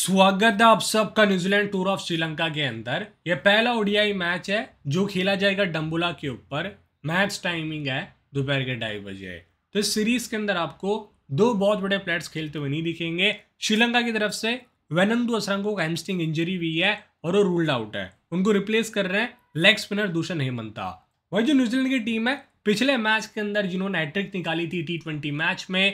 स्वागत है आप सबका न्यूजीलैंड टूर ऑफ श्रीलंका के अंदर यह पहला ओडीआई मैच है जो खेला जाएगा डम्बुला के ऊपर मैच टाइमिंग है दोपहर के ढाई बजे तो इस सीरीज के अंदर आपको दो बहुत बड़े प्लेयर्स खेलते हुए नहीं दिखेंगे श्रीलंका की तरफ से वेनंदू असरंगो का हेमस्टिंग इंजरी हुई है और वो रूल्ड आउट है उनको रिप्लेस कर रहे हैं लेग स्पिनर दूषण हेमंता वही जो न्यूजीलैंड की टीम है पिछले मैच के अंदर जिन्होंने हैट्रिक निकाली थी टी मैच में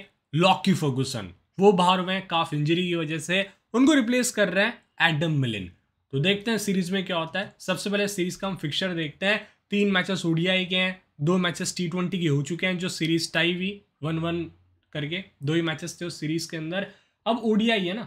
लॉकी फर्गूसन वो बाहर हुए हैं काफ इंजरी की वजह से उनको रिप्लेस कर रहे हैं एडम मिलिन तो देखते हैं सीरीज में क्या होता है सबसे पहले सीरीज का हम फिक्सर देखते हैं तीन मैचेस ओडीआई के हैं दो मैचेस टी ट्वेंटी के हो चुके हैं जो सीरीज टाई हुई वन वन करके दो ही मैचेस थे उस सीरीज के अंदर अब ओडीआई है ना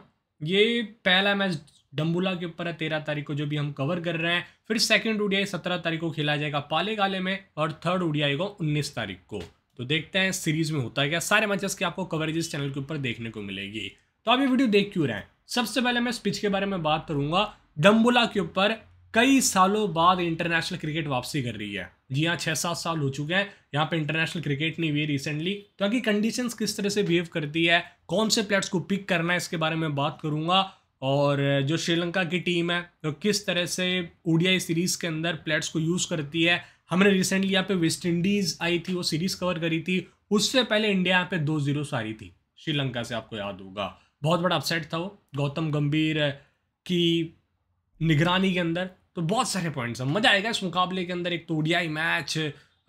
ये पहला मैच डम्बुला के ऊपर है तेरह तारीख को जो भी हम कवर कर रहे हैं फिर सेकंड ओडीआई सत्रह तारीख को खेला जाएगा पाले गाले में और थर्ड ओडीआई को उन्नीस तारीख को तो देखते हैं सीरीज में होता है क्या सारे मैचेस की आपको कवरेज इस चैनल के ऊपर देखने को मिलेगी तो आप ये वीडियो देख क्यों रहे हैं सबसे पहले मैं पिच के बारे में बात करूंगा डम्बुला के ऊपर कई सालों बाद इंटरनेशनल क्रिकेट वापसी कर रही है जी हाँ छः सात साल हो चुके हैं यहाँ पे इंटरनेशनल क्रिकेट नहीं हुई रिसेंटली तो आखिर कंडीशंस किस तरह से बिहेव करती है कौन से प्लेयर्स को पिक करना है इसके बारे में बात करूँगा और जो श्रीलंका की टीम है तो किस तरह से ओडीआई सीरीज़ के अंदर प्लेयर्स को यूज़ करती है हमने रिसेंटली यहाँ पे वेस्ट इंडीज़ आई थी वो सीरीज़ कवर करी थी उससे पहले इंडिया यहाँ पे दो जीरो से आ रही थी श्रीलंका से आपको याद होगा बहुत बड़ा अपसेट था वो गौतम गंभीर की निगरानी के अंदर तो बहुत सारे पॉइंट्स हैं मज़ा आएगा इस मुकाबले के अंदर एक तो ODI match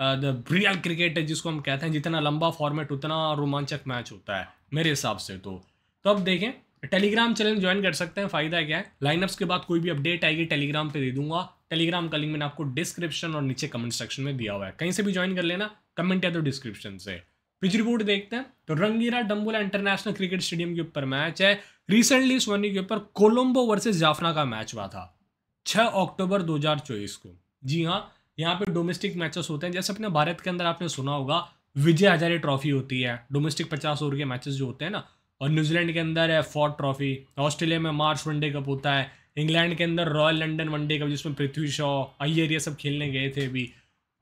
the real cricket जिसको हम कहते हैं जितना लंबा फॉर्मेट उतना रोमांचक मैच होता है मेरे हिसाब से तो तो अब देखें टेलीग्राम चैनल ज्वाइन कर सकते हैं फ़ायदा क्या है लाइनअप्स के बाद कोई भी अपडेट आएगी टेलीग्राम पे दे दूंगा टेलीग्राम का लिंक मैंने आपको डिस्क्रिप्शन और नीचे कमेंट सेक्शन में दिया हुआ है कहीं से भी ज्वाइन कर लेना कमेंट या तो डिस्क्रिप्शन से पिच रिपोर्ट देखते हैं तो Rangiri Dambulla international cricket stadium के ऊपर मैच है रिसेंटली सोनी के ऊपर कोलंबो वर्सेस जाफना का मैच हुआ था 6 अक्टूबर 2024 को जी हाँ यहाँ पे डोमेस्टिक मैचेस होते हैं जैसे अपने भारत के अंदर आपने सुना होगा विजय हजारे ट्रॉफी होती है डोमेस्टिक पचास ओवर के मैचेस जो होते हैं ना और न्यूजीलैंड के अंदर है फोर्ट ट्रॉफी ऑस्ट्रेलिया में मार्च वनडे कप होता है इंग्लैंड के अंदर रॉयल लंडन वनडे कप जिसमें पृथ्वी शॉ अय्यर ये सब खेलने गए थे अभी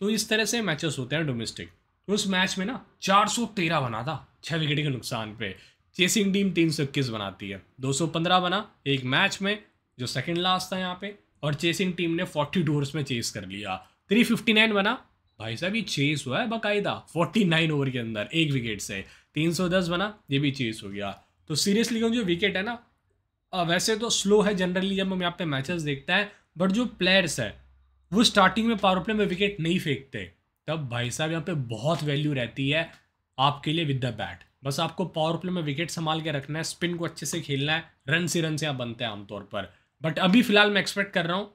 तो इस तरह से मैचेस होते हैं डोमेस्टिक उस मैच में ना 413 बना था छः विकेट के नुकसान पे चेसिंग टीम तीन सौ इक्कीस बनाती है 215 बना एक मैच में जो सेकंड लास्ट था यहाँ पे और चेसिंग टीम ने टू ओवर्स में चेस कर लिया 359 बना भाई साहब ये चेस हुआ है बाकायदा 49 ओवर के अंदर एक विकेट से 310 बना ये भी चेस हो गया तो सीरियसली जो विकेट है ना वैसे तो स्लो है जनरली जब हम यहाँ पे मैचेस देखते हैं बट जो प्लेयर्स है वो स्टार्टिंग में पावर प्ले में विकेट नहीं फेंकते तब भाई साहब यहाँ पे बहुत वैल्यू रहती है आपके लिए विद द बैट बस आपको पावर प्ले में विकेट संभाल के रखना है स्पिन को अच्छे से खेलना है रन से रन से आप बनते हैं आमतौर पर बट अभी फिलहाल मैं एक्सपेक्ट कर रहा हूँ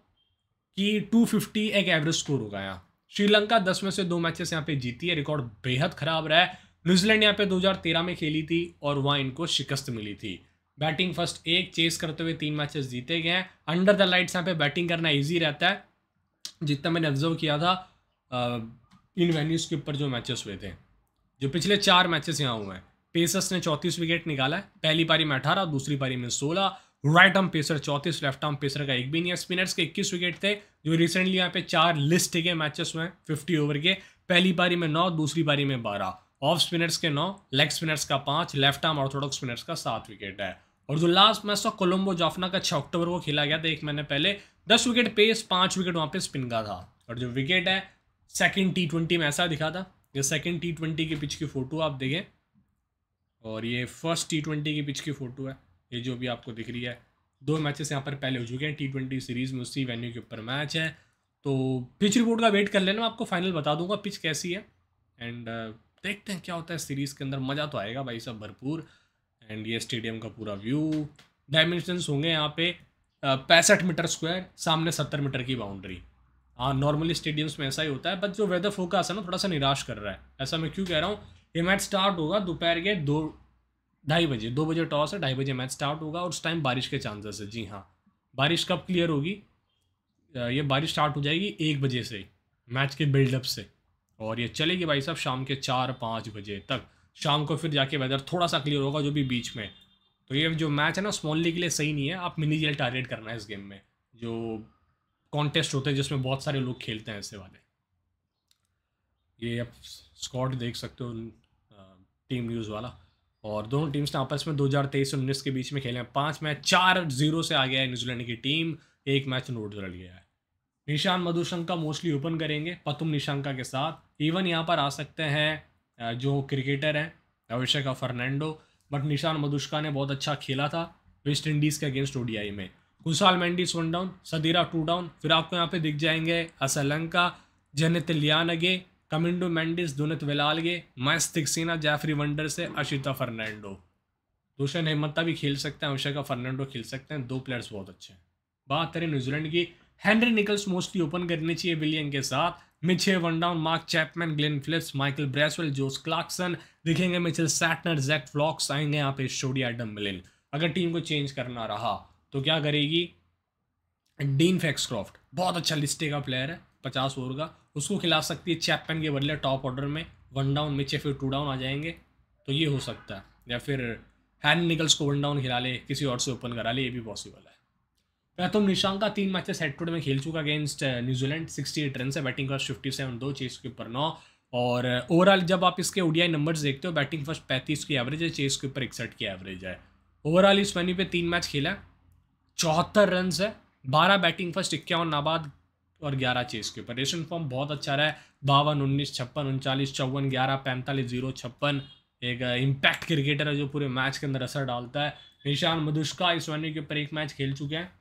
कि 250 एक एवरेज स्कोर होगा यहाँ श्रीलंका दस में से दो मैचेस यहाँ पे जीती है रिकॉर्ड बेहद खराब रहा है न्यूजीलैंड यहाँ पे 2013 में खेली थी और वहाँ इनको शिकस्त मिली थी बैटिंग फर्स्ट एक चेस करते हुए तीन मैचेस जीते गए हैं अंडर द लाइट्स यहाँ पे बैटिंग करना ईजी रहता है जितना मैंने ऑब्जर्व किया था इन वेन्यूज़ के ऊपर जो मैचेस हुए थे जो पिछले चार मैचेस यहाँ हुए हैं पेसर्स ने चौंतीस विकेट निकाला है पहली पारी में अठारह दूसरी पारी में सोलह राइट आर्म पेसर चौंतीस लेफ्ट आर्म पेसर का एक भी नहीं है स्पिनर्स के इक्कीस विकेट थे जो रिसेंटली यहाँ पे चार लिस्ट के मैचेस हुए हैं फिफ्टी ओवर के पहली पारी में नौ दूसरी पारी में बारह ऑफ स्पिनर्स के नौ लेग स्पिनर्स का पाँच लेफ्ट आर्म ऑर्थोडॉक्स स्पिनर्स का सात विकेट है और जो लास्ट मैच था कोलम्बो जाफना का छः अक्टूबर को खेला गया था एक महीने पहले दस विकेट पेस पाँच विकेट वहाँ पे स्पिन का था और जो विकेट है सेकेंड टी ट्वेंटी में ऐसा दिखा था ये सेकेंड टी ट्वेंटी की पिच की फ़ोटो आप देखें और ये फर्स्ट टी ट्वेंटी की पिच की फ़ोटो है ये जो भी आपको दिख रही है दो मैचेस यहाँ पर पहले हो चुके हैं टी ट्वेंटी सीरीज़ में उसी वेन्यू के ऊपर मैच है तो पिच रिपोर्ट का वेट कर लेना मैं आपको फाइनल बता दूंगा पिच कैसी है एंड uh, देखते हैं क्या होता है सीरीज़ के अंदर मज़ा तो आएगा भाई साहब भरपूर एंड ये स्टेडियम का पूरा व्यू डायमेंशनस होंगे यहाँ पे uh, पैंसठ मीटर स्क्वायर सामने सत्तर मीटर की बाउंड्री हाँ नॉर्मली स्टेडियम्स में ऐसा ही होता है बट जो वेदर फोकस है ना थोड़ा सा निराश कर रहा है ऐसा मैं क्यों कह रहा हूँ ये मैच स्टार्ट होगा दोपहर के दो ढाई बजे दो बजे टॉस है ढाई बजे मैच स्टार्ट होगा और उस टाइम बारिश के चांसेस है जी हाँ बारिश कब क्लियर होगी ये बारिश स्टार्ट हो जाएगी एक बजे से मैच के बिल्डअप से और ये चलेगी भाई साहब शाम के चार पाँच बजे तक शाम को फिर जाके वेदर थोड़ा सा क्लियर होगा जो भी बीच में तो ये जो मैच है ना स्मॉल लीग के लिए सही नहीं है आप मिनी जेल टारगेट करना है इस गेम में जो कॉन्टेस्ट होते हैं जिसमें बहुत सारे लोग खेलते हैं ऐसे वाले ये आप स्कॉट देख सकते हो टीम न्यूज़ वाला और दोनों टीम्स ने आपस में 2023 और उन्नीस के बीच में खेले हैं पांच मैच चार जीरो से आ गया है न्यूजीलैंड की टीम एक मैच नोट रल गया है निशान मधुशंका मोस्टली ओपन करेंगे पतुम निशांका के साथ इवन यहाँ पर आ सकते हैं जो क्रिकेटर हैं अभिषेक फर्नैंडो बट निशान मधुशका ने बहुत अच्छा खेला था वेस्ट इंडीज़ के अगेंस्ट ओडीआई में Kusal Mendis one down Sadeera two down फिर आपको यहाँ पे दिख जाएंगे Asalanka Janith Liyanage Kamindu Mendis Dunith Wellalage Maheesh Theekshana Jeffrey Vandersay Asitha Fernando दूषण हेमंता भी खेल सकते हैं अवशेका फर्नैंडो खेल सकते हैं दो प्लेयर्स बहुत अच्छे हैं बात करें न्यूजीलैंड की हैंनरी निकल्स मोस्टली ओपन करनी चाहिए विलियन के साथ मिछे one down Mark Chapman Glenn Phillips Michael Bracewell Josh Clarkson दिखेंगे मिचिल सैटनर जैक फ्लॉक्स आएंगे यहाँ पे स्टोडिया एडम मिलिन अगर टीम को चेंज करना रहा तो क्या करेगी डीन फैक्सक्रॉफ्ट बहुत अच्छा लिस्टे का प्लेयर है पचास ओवर का उसको खिला सकती है चैपन के बदले टॉप ऑर्डर में वन डाउन में या फिर टू डाउन आ जाएंगे तो ये हो सकता है या फिर हैंड निकल्स को वन डाउन खिला ले किसी और से ओपन करा ले ये भी पॉसिबल है प्रथम का तीन मैचेस हेड में खेल चुका against New Zealand sixty eight run से बैटिंग फर्स्ट फिफ्टी सेवन दो चेस के ऊपर नौ और ओवरऑल uh, जब आप इसके ओडीआई नंबर्स देखते हो बैटिंग फर्स्ट पैंतीस की एवरेज है चेस के ऊपर इकसठ की एवरेज है ओवरऑल इस वेन्यू पे तीन मैच खेला चौहत्तर रन है बारह बैटिंग फर्स्ट इक्यावन नाबाद और ग्यारह चेस के ऊपर रेशन फॉर्म बहुत अच्छा रहा है बावन उन्नीस छप्पन उनचालीस चौवन ग्यारह पैंतालीस जीरो छप्पन एक इम्पैक्ट uh, क्रिकेटर है जो पूरे मैच के अंदर असर डालता है निशान मधुष्का इस वन के ऊपर एक मैच खेल चुके हैं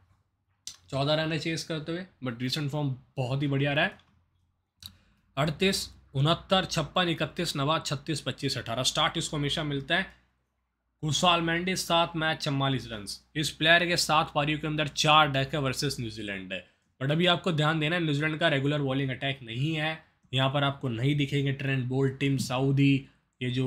चौदह रन है चेस करते हुए बट रिसेंट फॉर्म बहुत ही बढ़िया रहा है अड़तीस उनहत्तर छप्पन इकतीस नवा छत्तीस पच्चीस अठारह स्टार्ट इसको हमेशा मिलता है हुसाल मैंडी सात मैच चम्बालीस रन इस प्लेयर के सात पारियों के अंदर चार डैक है वर्सेज न्यूजीलैंड है बट अभी आपको ध्यान देना है न्यूजीलैंड का रेगुलर बॉलिंग अटैक नहीं है यहाँ पर आपको नहीं दिखेंगे ट्रेंड बोल्ट टीम साउदी ये जो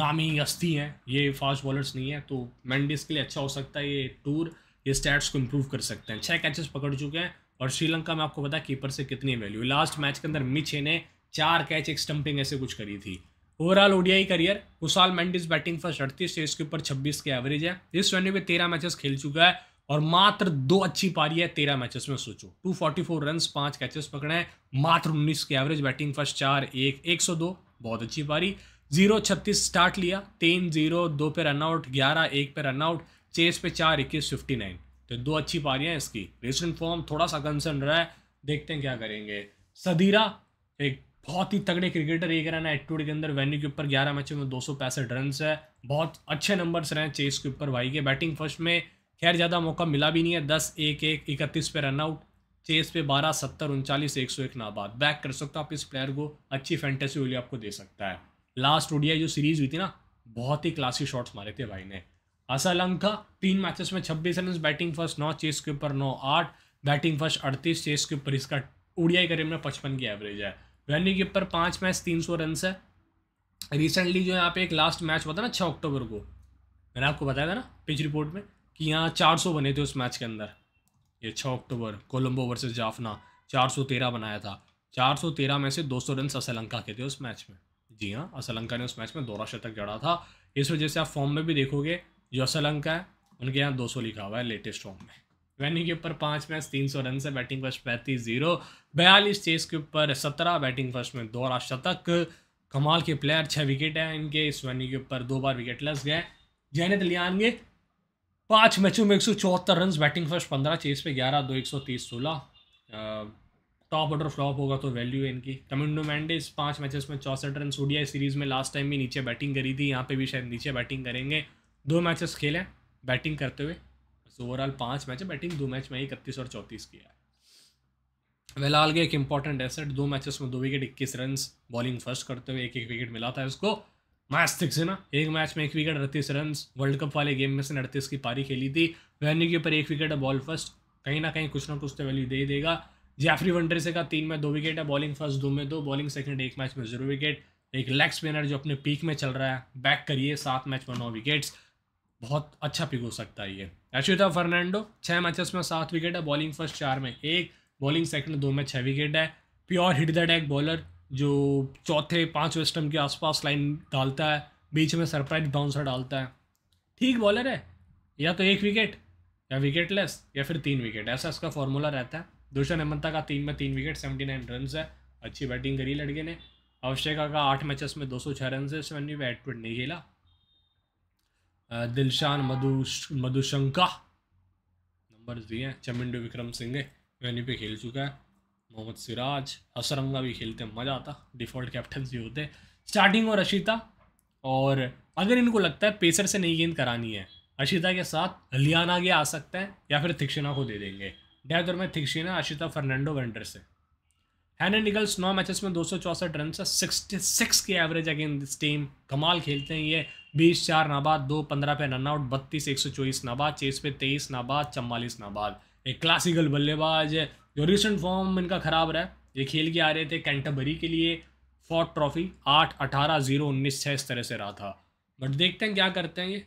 नामी अस्थी हैं ये फास्ट बॉलर्स नहीं है तो मैंडिस के लिए अच्छा हो सकता है ये टूर ये स्टैट्स को इम्प्रूव कर सकते हैं छः कैचेस पकड़ चुके हैं और श्रीलंका में आपको पता कीपर से कितनी वैल्यू लास्ट मैच के अंदर मिचे ने चार कैच एक स्टंपिंग ऐसे कुछ करी थी overall ODI career Kusal Mendis batting first अड़तीस है इसके ऊपर छब्बीस के एवरेज है इस वेन्यू में तेरह मैचेस खेल चुका है और मात्र दो अच्छी पारी है तेरह मैचेस में सोचो 244 रन पांच कैचेस पकड़े हैं मात्र 19 के एवरेज बैटिंग फर्स्ट चार एक एक सौ दो बहुत अच्छी पारी जीरो छत्तीस स्टार्ट लिया तीन जीरो दो पे रन आउट ग्यारह एक पे रन आउट चेस पे चार इक्कीस फिफ्टी नाइन तो दो अच्छी पारियाँ इसकी रिसेंट फॉर्म थोड़ा सा कंसर्न रहा है देखते हैं क्या करेंगे सदीरा एक बहुत ही तगड़े क्रिकेटर एक रन है एटूड के अंदर वेन्यू के ऊपर ग्यारह मैचों में दो सौ पैंसठ रन है बहुत अच्छे नंबर्स रहे हैं चेस के ऊपर भाई के बैटिंग फर्स्ट में खैर ज़्यादा मौका मिला भी नहीं है दस एक एक इकतीस पे रन आउट चेस पे बारह सत्तर उनचालीस एक सौ एक नाबाद बैक कर सकता आप इस प्लेयर को अच्छी फैंटेसी वैल्यू आपको दे सकता है लास्ट ओडिया जो सीरीज हुई थी ना बहुत ही क्लासी शॉट्स मारे थे भाई ने असल अंक था तीन मैचेस में छब्बीस रन बैटिंग फर्स्ट नौ चेस के ऊपर नौ आठ बैटिंग फर्स्ट अड़तीस चेस के ऊपर इसका ओडियाई करीब में पचपन की एवरेज है रनिंग के ऊपर पाँच मैच तीन सौ रन है रिसेंटली जो यहाँ पे एक लास्ट मैच हुआ था ना छः अक्टूबर को मैंने आपको बताया था ना पिच रिपोर्ट में कि यहाँ चार सौ बने थे उस मैच के अंदर ये छः अक्टूबर कोलम्बो वर्सेज जाफना चार सौ तेरह बनाया था चार सौ तेरह में से दो सौ रन असलंका के थे उस मैच में जी हाँ असलंका ने उस मैच में दोहरा शतक जड़ा था इस वजह से आप फॉर्म में भी देखोगे जो असलंका है उनके यहाँ दो सौ लिखा हुआ है लेटेस्ट फॉर्म में वेन्यू के ऊपर पाँच मैच तीन सौ रन से बैटिंग फर्स्ट पैंतीस जीरो बयालीस चेस के ऊपर सत्रह बैटिंग फर्स्ट में दोहरा शतक कमाल के प्लेयर छः विकेट हैं इनके इस वेन्यू के ऊपर दो बार विकेट लस गए जैनित लियानगे पाँच मैचों में एक सौ चौहत्तर रन बैटिंग फर्स्ट पंद्रह चेस पे ग्यारह दो एक सौ तीस सोलह टॉप ऑर्डर फ्लॉप होगा तो वैल्यू है इनकी तमिंडो मैंडेस पाँच मैचेस में चौंसठ रन सूडिया सीरीज़ में लास्ट टाइम भी नीचे बैटिंग करी थी यहाँ पे भी शायद नीचे बैटिंग करेंगे दो मैचेस खेले बैटिंग करते हुए सो ओवरऑल पांच मैच है बैटिंग दो मैच में इकतीस और चौंतीस किया है आल गए एक इंपॉर्टेंट एसेट दो मैचेस में दो विकेट इक्कीस रन बॉलिंग फर्स्ट करते हुए एक एक विकेट मिला था उसको मैच तक से ना एक मैच में एक विकेट अड़तीस रन वर्ल्ड कप वाले गेम में से अड़तीस की पारी खेली थी वेन्यू के ऊपर एक विकेट है बॉल फर्स्ट कहीं ना कहीं कुछ ना कुछ तो वैल्यू दे ही देगा जैफरी से का तीन में दो विकेट है बॉलिंग फर्स्ट दो में दो बॉलिंग सेकंड एक मैच में जीरो विकेट एक लेग स्पिनर जो अपने पीक में चल रहा है बैक करिए सात मैच में नौ विकेट्स बहुत अच्छा पिक हो सकता है ये अश्विता फर्नांडो छः मैचेस में सात विकेट है बॉलिंग फर्स्ट चार में एक बॉलिंग सेकंड दो में छः विकेट है pure hit the deck bowler जो चौथे पाँच वेस्टम के आसपास लाइन डालता है बीच में सरप्राइज बाउंसर डालता है ठीक बॉलर है या तो एक विकेट या विकेट लेस या फिर तीन विकेट ऐसा इसका फॉर्मूला रहता है दूसरा हेमंता का तीन में तीन विकेट सेवेंटी नाइन रन है अच्छी बैटिंग करी लड़के ने अवश्य का आठ मैचेस में दो सौ छः रन है इसमें भी बैट नहीं खेला दिलशान मधु मधुशंका नंबर दिए चमिंडू विक्रम सिंह वहीं पे खेल चुका है मोहम्मद सिराज हसरंगा भी खेलते हैं मज़ा आता डिफ़ॉल्ट कैप्टन भी होते स्टार्टिंग और अशिता और अगर इनको लगता है पेसर से नई गेंद करानी है अर्शिता के साथ हलियाना के आ सकते हैं या फिर थिक्शिना को दे देंगे डेहतर में थिक्शिना अशिता फर्नांडो वेंटर से हैनर निकल्स नौ मैचेस में दो सौ चौसठ रन से सिक्स की एवरेज अगेन दिस टीम कमाल खेलते हैं ये बीस चार नाबाद दो पंद्रह पे रन आउट बत्तीस एक सौ चौबीस नाबाद चेस पे तेईस नाबाद चम्बालीस नाबाद एक क्लासिकल बल्लेबाज जो रिसेंट फॉर्म इनका ख़राब रहा है ये खेल के आ रहे थे कैंटबरी के लिए फोर्ट ट्रॉफी आठ अठारह जीरो उन्नीस छः इस तरह से रहा था बट देखते हैं क्या करते हैं ये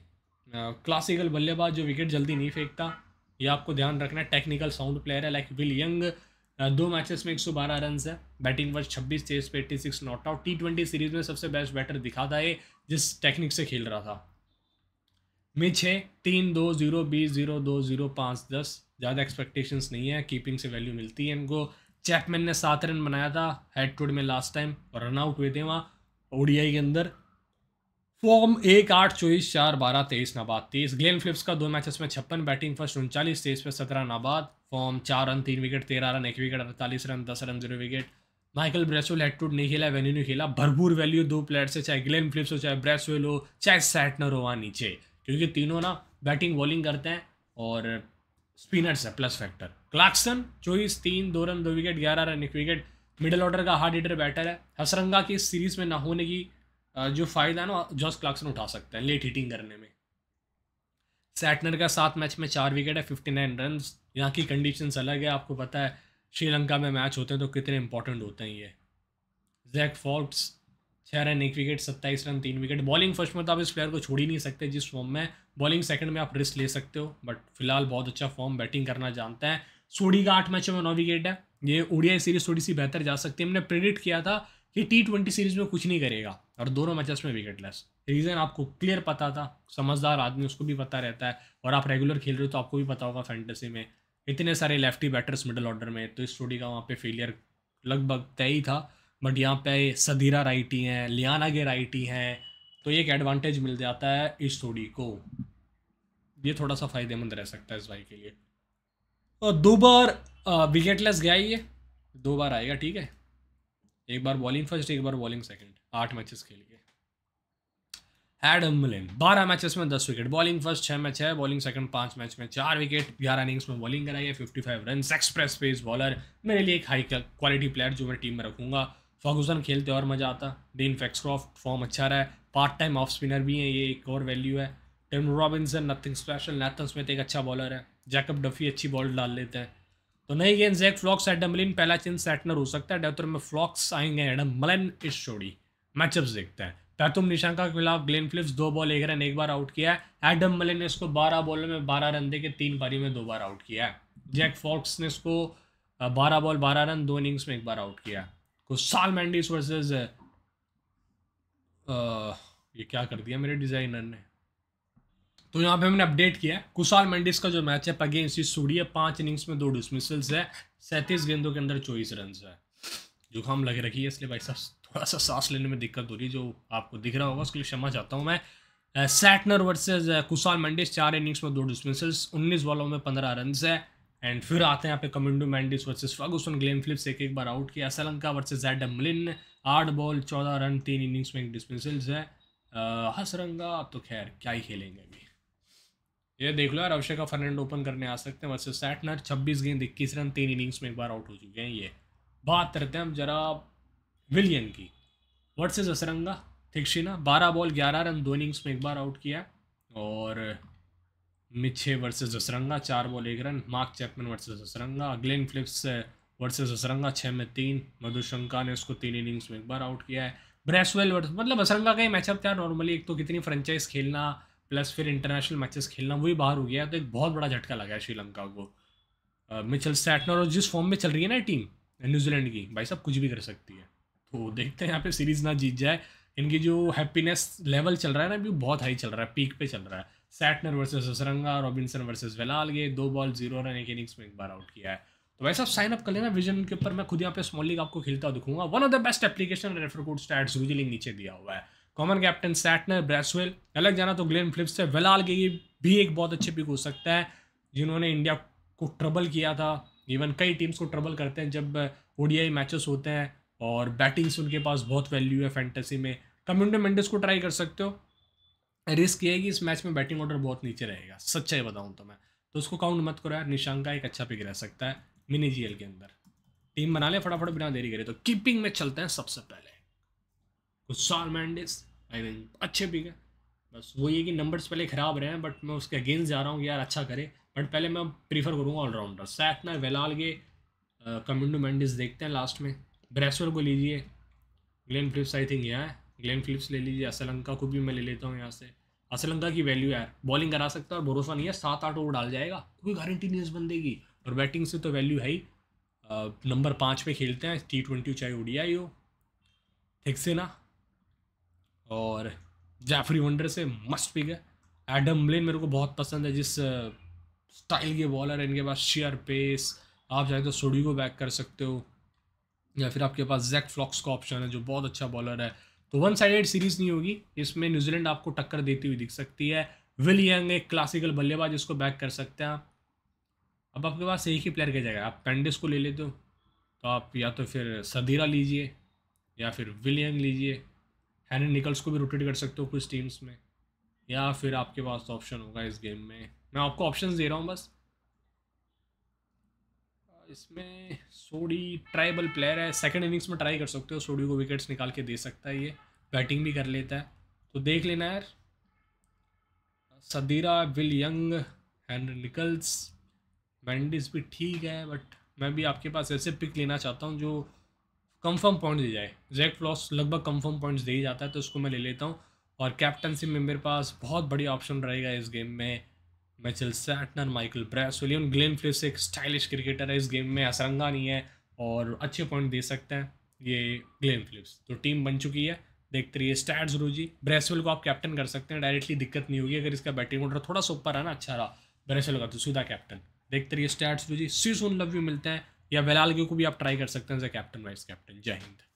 क्लासिकल बल्लेबाज जो विकेट जल्दी नहीं फेंकता ये आपको ध्यान रखना है टेक्निकल साउंड प्लेयर है लाइक विल यंग Uh, दो मैचेस में 112 रन है बैटिंग वर्ष 26 तेज पे 86 not out T twenty series में सबसे बेस्ट बैटर दिखा था ये जिस टेक्निक से खेल रहा था मिच है तीन दो जीरो बीस जीरो दो जीरो पाँच दस ज़्यादा एक्सपेक्टेशंस नहीं है कीपिंग से वैल्यू मिलती है इनको चैपमैन ने सात रन बनाया था हेड टूड में लास्ट टाइम और रन आउट हुए थे वहाँ ओडीआई के अंदर फॉर्म एक आठ चौबीस चार बारह तेईस नाबाद तेईस ग्लेन फ्लिप्स का दो मैचेस में छप्पन बैटिंग फर्स्ट उनचालीस तेईस पे सत्रह नाबाद फॉर्म चार रन तीन विकेट तेरह रन एक विकेट अड़तालीस रन दस run zero wicket Michael Bracewell head to head नहीं खेला वेन्यू नहीं खेला भरपूर वैल्यू दो प्लेयर से चाहे ग्लेन फिलिप्स हो चाहे ब्रेसवेल हो चाहे सैटनर हो वहाँ नीचे क्योंकि तीनों ना बैटिंग बॉलिंग करते हैं और स्पिनर्स है प्लस फैक्टर क्लार्कसन चौबीस तीन दो रन दो विकेट ग्यारह रन एक विकेट मिडल ऑर्डर का हार्ड हिटर बैटर है हसरंगा की सीरीज में ना होने की जो फ़ायदा है ना जॉस क्लार्कसन उठा सकते हैं लेट हिटिंग करने में सैटनर का सात मैच में चार विकेट है फिफ्टी नाइन रन यहाँ की कंडीशंस अलग है आपको पता है श्रीलंका में मैच होते हैं तो कितने इंपॉर्टेंट होते हैं ये जैक फॉक्स छः रन एक विकेट सत्ताईस रन तीन विकेट बॉलिंग फर्स्ट में तो आप इस प्लेयर को छोड़ ही नहीं सकते जिस फॉर्म में बॉलिंग सेकंड में आप रिस्क ले सकते हो बट फिलहाल बहुत अच्छा फॉर्म बैटिंग करना जानता है सोडी का आठ मैचों में नौ विकेट है ये ओडियाई सीरीज थोड़ी सी बेहतर जा सकती है हमने प्रेडिक्ट किया था कि टी ट्वेंटी सीरीज में कुछ नहीं करेगा और दोनों मैचेस में विकेट लेस रीज़न आपको क्लियर पता था समझदार आदमी उसको भी पता रहता है और आप रेगुलर खेल रहे हो तो आपको भी पता होगा फैंटेसी में इतने सारे लेफ्टी बैटर्स मिडल ऑर्डर में तो इस स्टोरी का वहाँ पे फेलियर लगभग तय ही था बट यहाँ पे सदीरा राइटी हैं लियाना के राइटी हैं तो एक एडवांटेज मिल जाता है इस स्टोरी को ये थोड़ा सा फ़ायदेमंद रह सकता है इस भाई के लिए और दो बार विकेटलेस गया ये दो बार आएगा ठीक है एक बार बॉलिंग फर्स्ट एक बार बॉलिंग सेकंड आठ मैचेस के लिए एडम मिलेन बारह मैचेस में दस विकेट बॉलिंग फर्स्ट छः मैच है बॉलिंग सेकंड पांच मैच में चार विकेट ग्यारह इनिंग्स में बॉलिंग कराई है fifty five run express pace bowler मेरे लिए एक हाई क्वालिटी प्लेयर जो मैं टीम में रखूंगा फॉगूसन खेलते और मज़ा आता डीन फैक्सक्रॉफ्ट फॉर्म अच्छा रहा है पार्ट टाइम ऑफ स्पिनर भी हैं ये एक और वैल्यू है Tim Robinson nothing special Nathan Smith एक अच्छा बॉलर है जैकब डफी अच्छी बॉल डाल लेते हैं तो नई गेंद जैक फ्लॉक्स एडमलिन पहला चिन्ह सेटनर हो सकता है डेथर में फ्लॉक्स आएंगे मलिन इस छोड़ी मैचअप्स देखते हैं तातुम निशांका के खिलाफ ग्लेन फिलिप्स दो बॉल एक रन एक बार आउट किया है एडम मले ने इसको बारह बॉलों में बारह रन दे के तीन पारी में दो बार आउट किया है जैक फॉक्स ने इसको बारह बॉल बारह रन दो इनिंग्स में एक बार आउट किया कुछ तो साल मैंडिस वर्सेज ये क्या कर दिया मेरे डिज़ाइनर ने तो यहाँ पे हमने अपडेट किया कुशाल मेंडिस का जो मैच है अगेंस्ट सूडी है पांच इनिंग्स में दो डिसमिसल्स है सैंतीस गेंदों के अंदर चौबीस रन है जुकाम लगे रखी है इसलिए भाई साहब थोड़ा सा सांस लेने में दिक्कत हो रही है जो आपको दिख रहा होगा उसके लिए क्षमा चाहता हूँ मैं सैटनर वर्सेज कुशाल मंडिस चार इनिंग्स में दो डिस्मिसल्स उन्नीस बॉलों में पंद्रह रन है एंड फिर आते हैं यहाँ पे Kamindu Mendis versus Ferguson Glenn Phillips एक एक बार आउट किया श्रीलंका वर्सेज जैड मिलिन आठ बॉल चौदह रन तीन इनिंग्स में एक डिस्मिसल्स है हसरंगा तो खैर क्या ही खेलेंगे अभी ये देख लो यार अभिषेका फर्नैंड ओपन करने आ सकते हैं वर्सेज सैटनर छब्बीस गेंद इक्कीस रन तीन इनिंग्स में एक बार आउट हो चुके हैं ये बात करते हैं हम जरा विलियन की वर्सेस असरंगा थिक्शीना बारह बॉल ग्यारह रन दो इनिंग्स में एक बार आउट किया और मिच्छे वर्सेस जसरंगा चार बॉल एक run Mark Chapman versus Hasaranga Glenn Phillips versus uh, Hasaranga छः में तीन मधुशंका ने उसको तीन इनिंग्स में एक बार आउट किया है ब्रेसवेल वर्स मतलब असरंगा का ही मैचअप था नॉर्मली एक तो कितनी फ्रेंचाइज खेलना प्लस फिर इंटरनेशनल मैचेस खेलना वही बाहर हो गया तो एक बहुत बड़ा झटका लगा है श्रीलंका को मिचल uh, सैटनर और जिस फॉर्म में चल रही है ना टीम न्यूजीलैंड की भाई साहब कुछ भी कर सकती है तो देखते हैं यहाँ पे सीरीज़ ना जीत जाए इनकी जो हैप्पीनेस लेवल चल रहा है ना अभी बहुत हाई चल रहा है पीक पे चल रहा है Santner versus Hasaranga Robinson versus Wellalage दो बॉल जीरो रन एक इनिंग्स में एक बार आउट किया है तो वैसे आप साइन अप कर लेना विजन के ऊपर मैं खुद यहाँ पे स्मॉल लीग आपको खेलता दिखूंगा one of the best application refer code stats मुझे नीचे दिया हुआ है कॉमन कैप्टन सैटनर ब्रेसवेल अलग जाना तो ग्लेन फ्लिप्स से वेलाल के भी एक बहुत अच्छे पिक हो सकता है जिन्होंने इंडिया को ट्रबल किया था इवन कई टीम्स को ट्रबल करते हैं जब ओडीआई uh, मैचेस होते हैं और बैटिंग्स उनके पास बहुत वैल्यू है फैंटेसी में कम्युनिटी मेंडिस को ट्राई कर सकते हो रिस्क ये है कि इस मैच में बैटिंग ऑर्डर बहुत नीचे रहेगा सच्चाई बताऊँ तो मैं तो उसको काउंट मत करो यार निशांक का एक अच्छा पिक रह सकता है मिनी जीएल के अंदर टीम बना ले फटाफट बिना देरी करे तो कीपिंग में चलते हैं सबसे पहले गुस्सार मैंडिस आई थिंक अच्छे पिक है बस वो ये कि नंबर्स पहले ख़राब रहे हैं बट मैं उसके अगेंस्ट जा रहा हूँ यार अच्छा करे बट पहले मैं प्रीफर करूँगा ऑलराउंडर सैकनर वेलाल के कमिंडो मैंडिस देखते हैं लास्ट में ब्रेसवर को लीजिए ग्लेन फिलिप्स आई थिंक यहाँ है ग्लेन फिलिप्स ले लीजिए असलंका को भी मैं ले लेता हूँ यहाँ से असलंका की वैल्यू है बॉलिंग करा सकता है और भरोसा नहीं है सात आठ ओवर डाल जाएगा कोई गारंटी नहीं बन देगी और बैटिंग से तो वैल्यू है ही नंबर पाँच पे खेलते हैं टी ट्वेंटी चाहे ही हो ठीक से ना और Jeffrey Vandersay must pick है एडम ब्लेन मेरे को बहुत पसंद है जिस स्टाइल के बॉलर है इनके पास शेयर पेस आप चाहे तो सोडी को बैक कर सकते हो या फिर आपके पास जैक फ्लॉक्स का ऑप्शन है जो बहुत अच्छा बॉलर है तो वन साइडेड सीरीज नहीं होगी इसमें न्यूजीलैंड आपको टक्कर देती हुई दिख सकती है विल यंग एक क्लासिकल बल्लेबाज इसको बैक कर सकते हैं आप अब आपके पास एक ही प्लेयर कह जाएगा आप पेंडिस को ले लेते हो तो आप या तो फिर सदीरा लीजिए या फिर विल यंग लीजिए हैनी निकल्स को भी रोटेट कर सकते हो कुछ टीम्स में या फिर आपके पास ऑप्शन होगा इस गेम में मैं आपको ऑप्शंस दे रहा हूँ बस इसमें सोडी ट्राइबल प्लेयर है सेकंड इनिंग्स में ट्राई कर सकते हो सोडी को विकेट्स निकाल के दे सकता है ये बैटिंग भी कर लेता है तो देख लेना यार Sadeera Will Young and Nicholls Mendis भी ठीक है बट मैं भी आपके पास ऐसे पिक लेना चाहता हूँ जो कंफर्म पॉइंट दे जाए जैक फ्लॉस लगभग कंफर्म पॉइंट्स दे ही जाता है तो उसको मैं ले लेता हूँ और कैप्टनसी में मेरे पास बहुत बढ़िया ऑप्शन रहेगा इस गेम में Mitchell Santner Michael Bracewell Glenn Phillips एक स्टाइलिश क्रिकेटर है इस गेम में असरंगा नहीं है और अच्छे पॉइंट दे सकते हैं ये ग्लेन फ्लिप्स तो टीम बन चुकी है देखते रहिए स्टैट्स जी ब्रेसवेल को आप कैप्टन कर सकते हैं डायरेक्टली दिक्कत नहीं होगी अगर इसका बैटिंग ऑर्डर थोड़ा सा ऊपर है ना अच्छा रहा ब्रैसवेल का तो सीधा कैप्टन देखते रहिए स्टैट्स जी सी सुन लव यू मिलते हैं या वेलालगे को भी आप ट्राई कर सकते हैं एज कैप्टन वाइस कैप्टन जय हिंद